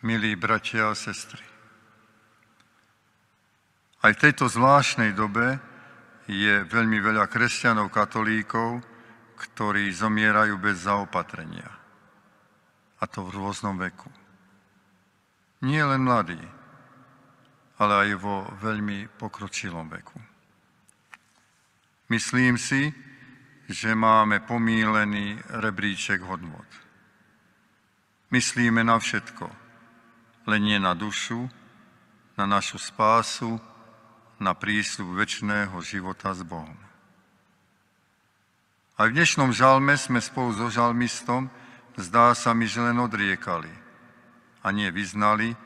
milí bratia a sestry. Aj v tejto zvláštnej dobe je veľmi veľa kresťanov, katolíkov, ktorí zomierajú bez zaopatrenia. A to v rôznom veku. Nie len mladí, ale aj vo veľmi pokročilom veku. Myslím si, že máme pomílený rebríček hodnot. Myslíme na všetko, len nie na dušu, na našu spásu, na prísľub väčšného života s Bohom. Aj v dnešnom žalme sme spolu so žalmistom, zdá sa mi, že len odriekali a nie vyznali,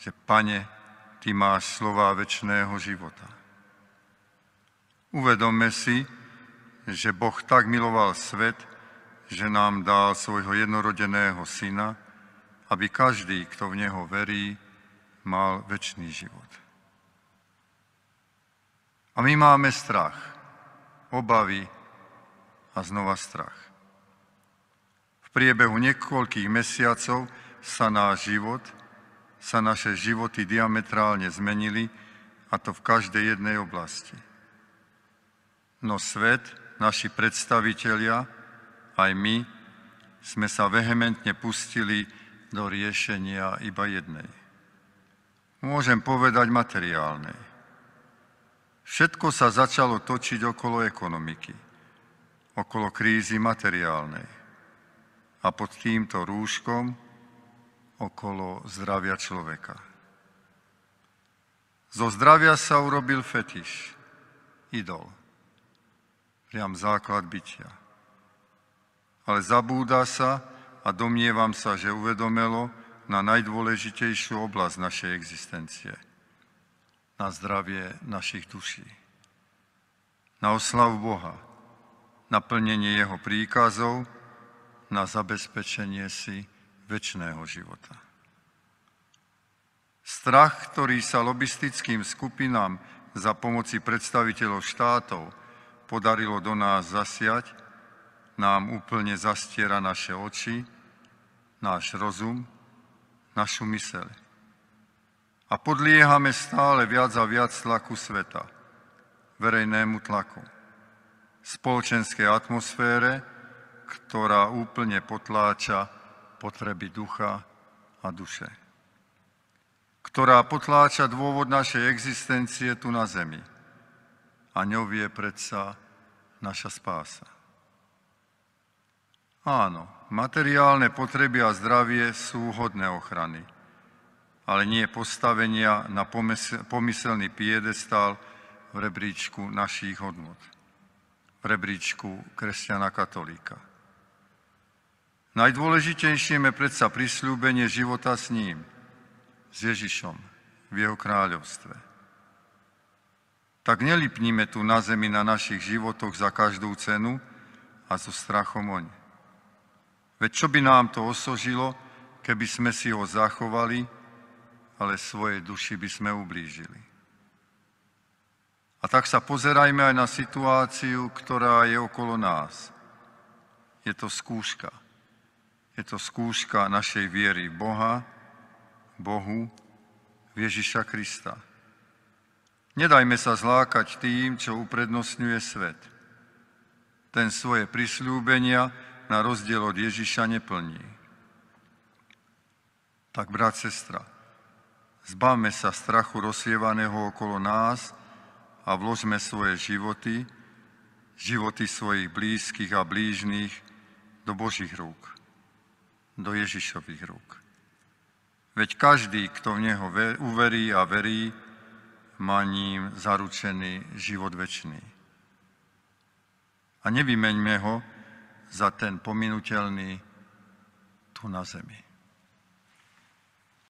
že Pane, Ty máš slova väčšného života. Uvedome si, že Boh tak miloval svet, že nám dal svojho jednorodeného syna, aby každý, kto v Neho verí, mal väčší život. A my máme strach, obavy a znova strach. V priebehu niekoľkých mesiacov sa náš život, sa naše životy diametrálne zmenili, a to v každej jednej oblasti. No svet, naši predstavitelia, aj my, sme sa vehementne pustili do riešenia iba jednej. Môžem povedať materiálnej. Všetko sa začalo točiť okolo ekonomiky, okolo krízy materiálnej a pod týmto rúškom okolo zdravia človeka. Zo zdravia sa urobil fetiš, idol, priam základ bytia. Ale zabúda sa, a domnievam sa, že uvedomelo na najdôležitejšiu oblasť našej existencie. Na zdravie našich duší. Na oslavu Boha. Na plnenie Jeho príkazov. Na zabezpečenie si väčšného života. Strach, ktorý sa lobistickým skupinám za pomoci predstaviteľov štátov podarilo do nás zasiať, nám úplne zastiera naše oči náš rozum, našu mysel. A podliehame stále viac a viac tlaku sveta, verejnému tlaku, spoločenskej atmosfére, ktorá úplne potláča potreby ducha a duše, ktorá potláča dôvod našej existencie tu na zemi a ňou je predsa naša spása. Áno, Materiálne potreby a zdravie sú hodné ochrany, ale nie postavenia na pomyselný piedestál v rebríčku našich hodnot, v rebríčku kresťana katolíka. Najdôležitejším je predsa prisľúbenie života s ním, s Ježišom, v jeho kráľovstve. Tak nelipníme tu na zemi na našich životoch za každú cenu a so strachom oň Veď čo by nám to osožilo, keby sme si ho zachovali, ale svoje duši by sme ublížili. A tak sa pozerajme aj na situáciu, ktorá je okolo nás. Je to skúška. Je to skúška našej viery v Boha, Bohu, v Ježiša Krista. Nedajme sa zlákať tým, čo uprednostňuje svet. Ten svoje prislúbenia na rozdiel od Ježiša neplní. Tak, brat, sestra, zbavme sa strachu rozsievaného okolo nás a vložme svoje životy, životy svojich blízkych a blížnych do Božích rúk, do Ježišových rúk. Veď každý, kto v Neho uverí a verí, má ním zaručený život večný. A nevymeňme ho za ten pominuteľný tu na zemi.